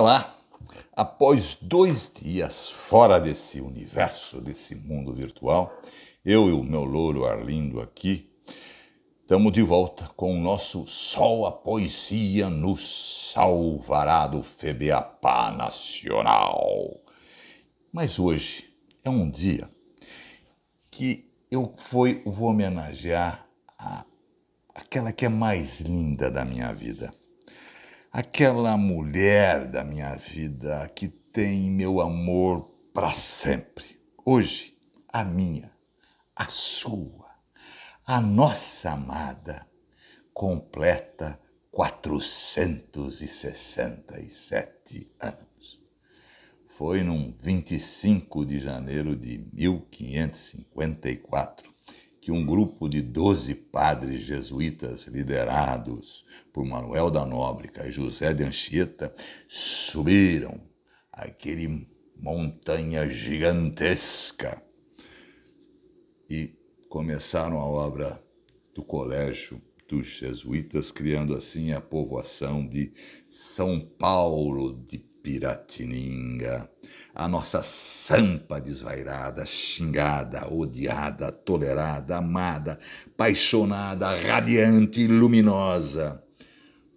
Olá! após dois dias fora desse universo, desse mundo virtual, eu e o meu louro Arlindo aqui, estamos de volta com o nosso Sol a Poesia no salvará do Nacional. Mas hoje é um dia que eu vou homenagear a, aquela que é mais linda da minha vida aquela mulher da minha vida que tem meu amor para sempre. Hoje, a minha, a sua, a nossa amada, completa 467 anos. Foi num 25 de janeiro de 1554 que um grupo de doze padres jesuítas, liderados por Manuel da Nóbrega e José de Anchieta, subiram aquele montanha gigantesca e começaram a obra do Colégio dos Jesuítas, criando assim a povoação de São Paulo de Piratininga, a nossa sampa desvairada, xingada, odiada, tolerada, amada, apaixonada, radiante, luminosa.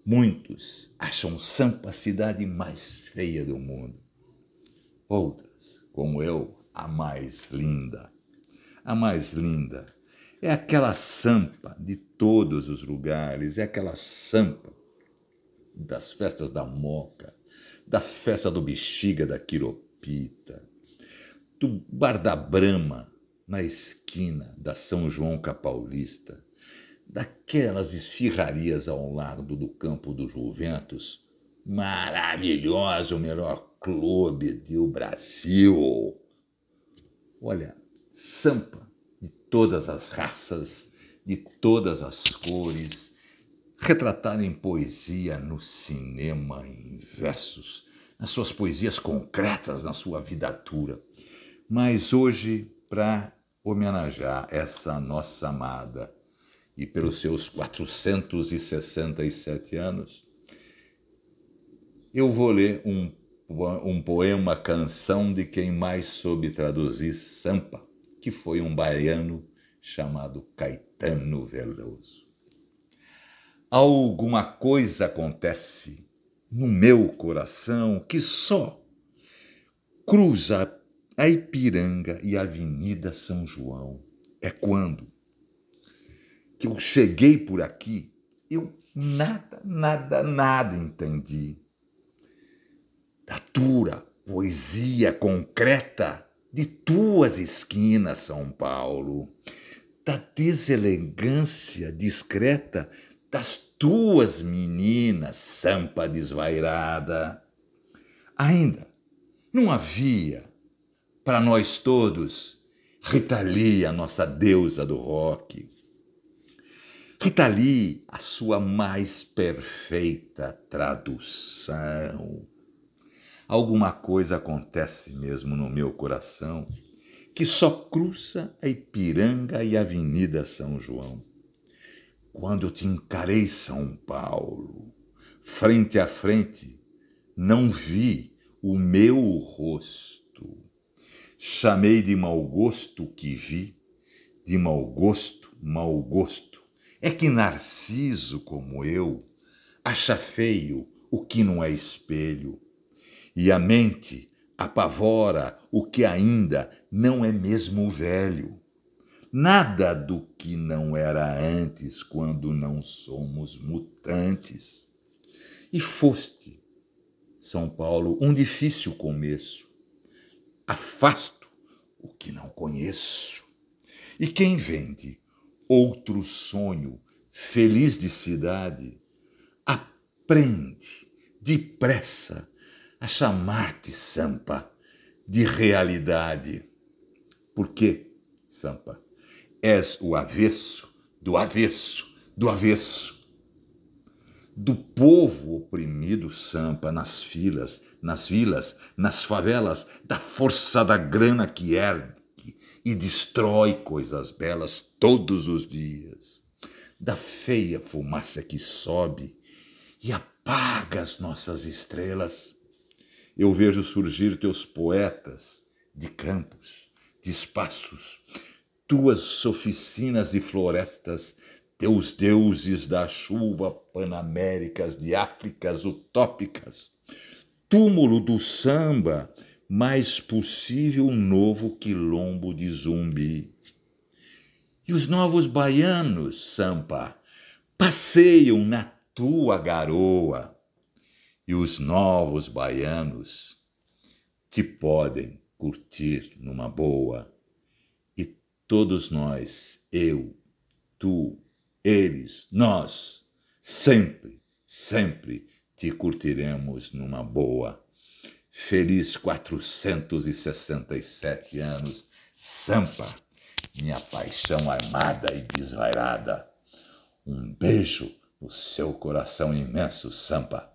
Muitos acham Sampa a cidade mais feia do mundo. Outras, como eu, a mais linda. A mais linda é aquela Sampa de todos os lugares, é aquela Sampa das festas da Moca, da festa do Bexiga da Quiropita, do Bar da Brama na esquina da São João Capaulista, daquelas esfirrarias ao lado do campo do Juventus, maravilhosa, o melhor clube do Brasil. Olha, sampa de todas as raças, de todas as cores, retratar em poesia, no cinema, em versos, nas suas poesias concretas, na sua vida dura. Mas hoje, para homenagear essa nossa amada e pelos seus 467 anos, eu vou ler um, um poema, canção de quem mais soube traduzir Sampa, que foi um baiano chamado Caetano Veloso alguma coisa acontece no meu coração que só cruza a Ipiranga e a Avenida São João. É quando que eu cheguei por aqui, eu nada, nada, nada entendi. Da tura poesia concreta de tuas esquinas, São Paulo, da deselegância discreta das tuas meninas, sampa desvairada. Ainda não havia para nós todos Ritalia, a nossa deusa do rock. Ritali a sua mais perfeita tradução. Alguma coisa acontece mesmo no meu coração que só cruza a Ipiranga e a Avenida São João. Quando te encarei, São Paulo, frente a frente, não vi o meu rosto. Chamei de mau gosto o que vi, de mau gosto, mau gosto. É que Narciso, como eu, acha feio o que não é espelho, e a mente apavora o que ainda não é mesmo velho nada do que não era antes quando não somos mutantes. E foste, São Paulo, um difícil começo. Afasto o que não conheço. E quem vende outro sonho, feliz de cidade, aprende depressa a chamar-te Sampa de realidade. Por quê, Sampa? és o avesso do avesso do avesso. Do povo oprimido sampa nas filas, nas vilas, nas favelas, da força da grana que ergue e destrói coisas belas todos os dias. Da feia fumaça que sobe e apaga as nossas estrelas. Eu vejo surgir teus poetas de campos, de espaços, tuas oficinas de florestas, teus deuses da chuva panaméricas de Áfricas utópicas, túmulo do samba, mais possível um novo quilombo de zumbi. E os novos baianos, Sampa, passeiam na tua garoa, e os novos baianos te podem curtir numa boa. Todos nós, eu, tu, eles, nós, sempre, sempre te curtiremos numa boa. Feliz 467 anos, Sampa, minha paixão armada e desvairada. Um beijo no seu coração imenso, Sampa.